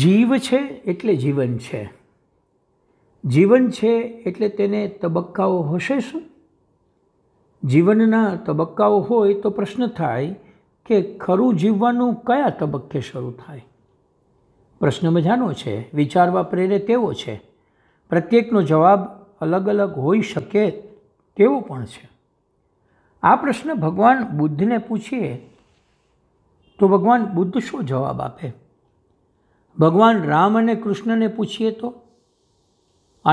જીવ છે એટલે જીવન છે જીવન છે એટલે તેને તબક્કાઓ હશે શું જીવનના તબક્કાઓ હોય તો પ્રશ્ન થાય કે ખરું જીવવાનું કયા તબક્કે શરૂ થાય પ્રશ્ન મજાનો છે વિચારવા પ્રેરે તેવો છે પ્રત્યેકનો જવાબ અલગ અલગ હોઈ શકે તેવો પણ છે આ પ્રશ્ન ભગવાન બુદ્ધને પૂછીએ તો ભગવાન બુદ્ધ શું જવાબ આપે ભગવાન રામ અને કૃષ્ણને પૂછીએ તો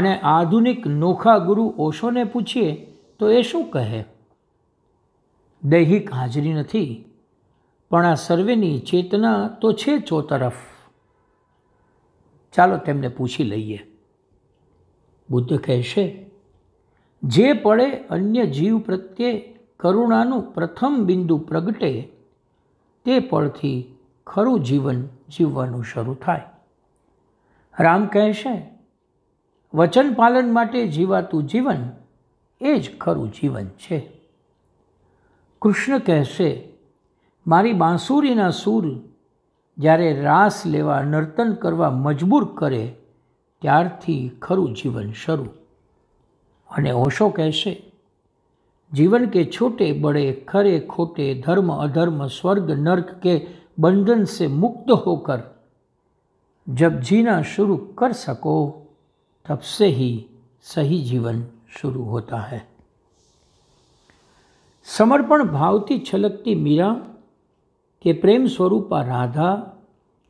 અને આધુનિક નોખા ગુરુ ઓશોને પૂછીએ તો એ શું કહે દૈહિક હાજરી નથી પણ આ સર્વેની ચેતના તો છે ચોતરફ ચાલો તેમને પૂછી લઈએ બુદ્ધ કહેશે જે પડે અન્ય જીવ પ્રત્યે કરુણાનું પ્રથમ બિંદુ પ્રગટે તે પળથી ખરું જીવન જીવવાનું શરૂ થાય રામ કહેશે વચન પાલન માટે જીવાતું જીવન એ જ ખરું જીવન છે કૃષ્ણ કહેશે મારી બાંસુરીના સૂર જ્યારે રાસ લેવા નર્તન કરવા મજબૂર કરે ત્યારથી ખરું જીવન શરૂ અને ઓશો કહેશે जीवन के छोटे बड़े खरे खोटे धर्म अधर्म स्वर्ग नर्क के बंधन से मुक्त होकर जब जीना शुरू कर सको तब से ही सही जीवन शुरू होता है समर्पण भावती छलकती मीरा के प्रेम स्वरूपा राधा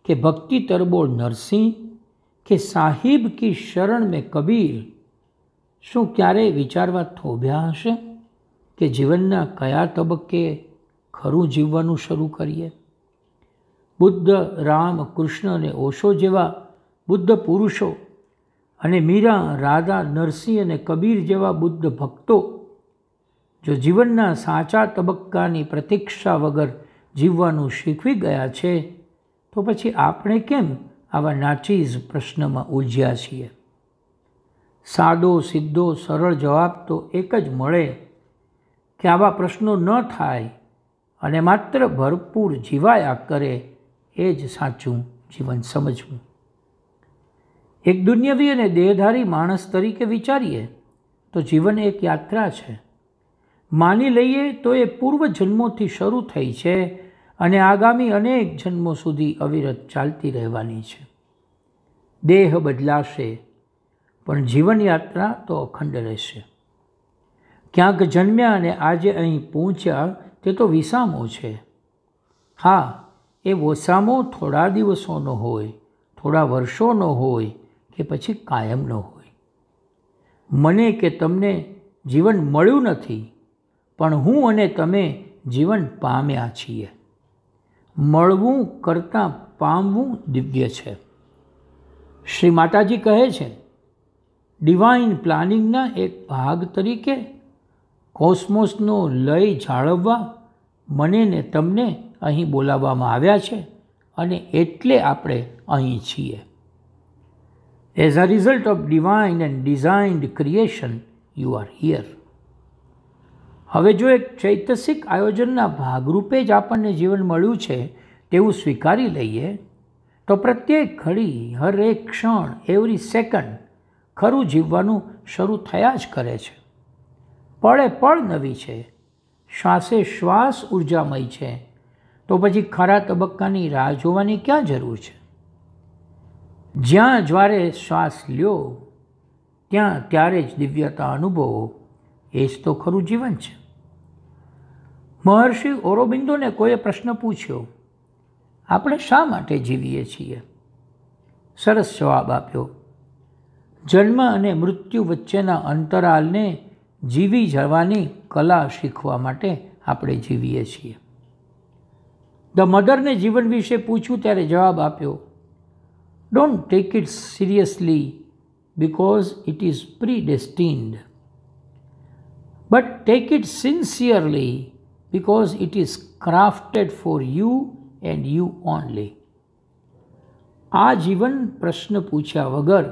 के भक्ति तरबोल नरसिंह के साहिब की शरण में कबीर शू क्यारे विचारवा थोभ्या હશે કે જીવનના કયા તબક્કે ખરું જીવવાનું શરૂ કરીએ બુદ્ધ રામ કૃષ્ણ અને ઓશો જેવા બુદ્ધ પુરુષો અને મીરા રાધા નરસિંહ અને કબીર જેવા બુદ્ધ ભક્તો જો જીવનના સાચા તબક્કાની પ્રતીક્ષા વગર જીવવાનું શીખવી ગયા છે તો પછી આપણે કેમ આવા નાચીઝ પ્રશ્નમાં ઉલઝ્યા છીએ સાદો સીધો સરળ જવાબ તો એક જ મળે કે આવા પ્રશ્નો ન થાય અને માત્ર ભરપૂર જીવાયા કરે એ જ સાચું જીવન સમજવું એક દુનિયાવી અને દેહધારી માણસ તરીકે વિચારીએ તો જીવન એક યાત્રા છે માની લઈએ તો એ પૂર્વ જન્મોથી શરૂ થઈ છે અને આગામી અનેક જન્મો સુધી અવિરત ચાલતી રહેવાની છે દેહ બદલાશે પણ જીવનયાત્રા તો અખંડ રહેશે ક્યાંક જન્મ્યા અને આજે અહીં પહોંચ્યા તે તો વિસામો છે હા એ વસામો થોડા દિવસોનો હોય થોડા વર્ષોનો હોય કે પછી કાયમનો હોય મને કે તમને જીવન મળ્યું નથી પણ હું અને તમે જીવન પામ્યા છીએ મળવું કરતાં પામવું દિવ્ય છે શ્રી માતાજી કહે છે ડિવાઇન પ્લાનિંગના એક ભાગ તરીકે કોસ્મોસનો લય જાળવવા મને ને તમને અહીં બોલાવવામાં આવ્યા છે અને એટલે આપણે અહીં છીએ as a result of divine and designed creation you are here હવે જો એક ચૈતસિક આયોજનના ભાગરૂપે જ આપણને જીવન મળ્યું છે તેવું સ્વીકારી લઈએ તો પ્રત્યેક ઘડી હરેક ક્ષણ એવરી સેકન્ડ ખરું જીવવાનું શરૂ થયા જ કરે છે પળે પળ નવી છે શ્વાસે શ્વાસ ઉર્જામય છે તો પછી ખરા તબક્કાની રાહ જોવાની ક્યાં જરૂર છે જ્યાં જ્વારે શ્વાસ લ્યો ત્યાં ત્યારે જ દિવ્યતા અનુભવો એ જ તો ખરું જીવન છે મહર્ષિ ઓરોબિંદોને કોઈએ પ્રશ્ન પૂછ્યો આપણે શા માટે જીવીએ છીએ સરસ જવાબ આપ્યો જન્મ અને મૃત્યુ વચ્ચેના અંતરાલને જીવી જવાની કલા શીખવા માટે આપણે જીવીએ છીએ ધ મધરને જીવન વિશે પૂછ્યું ત્યારે જવાબ આપ્યો don't take it seriously because it is predestined but take it sincerely because it is crafted for you and you only આ જીવન પ્રશ્ન પૂછ્યા વગર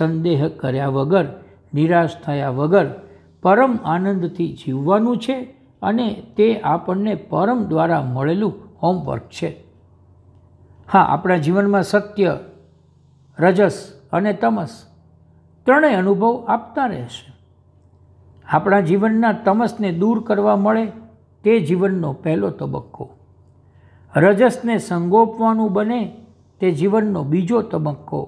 સંદેહ કર્યા વગર નિરાશ થયા વગર પરમ આનંદથી જીવવાનું છે અને તે આપણને પરમ દ્વારા મળેલું હોમવર્ક છે હા આપણા જીવનમાં સત્ય રજસ અને તમસ ત્રણેય અનુભવ આપતા રહેશે આપણા જીવનના તમસને દૂર કરવા મળે તે જીવનનો પહેલો તબક્કો રજસને સંગોપવાનું બને તે જીવનનો બીજો તબક્કો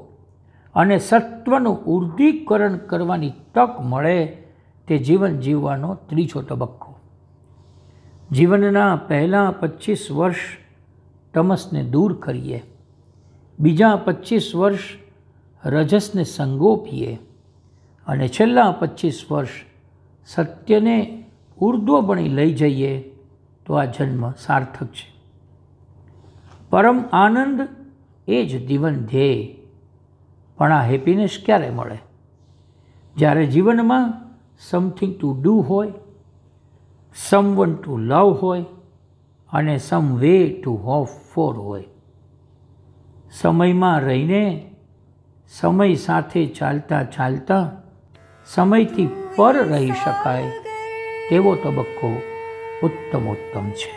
અને સત્વનું ઉર્ધીકરણ કરવાની તક મળે તે જીવન જીવવાનો ત્રીજો તબક્કો જીવનના પહેલાં પચીસ વર્ષ તમસને દૂર કરીએ બીજા પચીસ વર્ષ રજસને સંગોપીએ અને છેલ્લા પચીસ વર્ષ સત્યને ઉર્ધ્વ બની લઈ જઈએ તો આ જન્મ સાર્થક છે પરમ આનંદ એ જ જીવન ધ્યેય પણ આ હેપીનેસ ક્યારે મળે જ્યારે જીવનમાં સમથિંગ ટુ ડુ હોય સમ વન ટુ લવ હોય અને some way to hope for હોય સમયમાં રહીને સમય સાથે ચાલતા ચાલતા સમયથી પર રહી શકાય તેવો તબક્કો ઉત્તમોત્તમ છે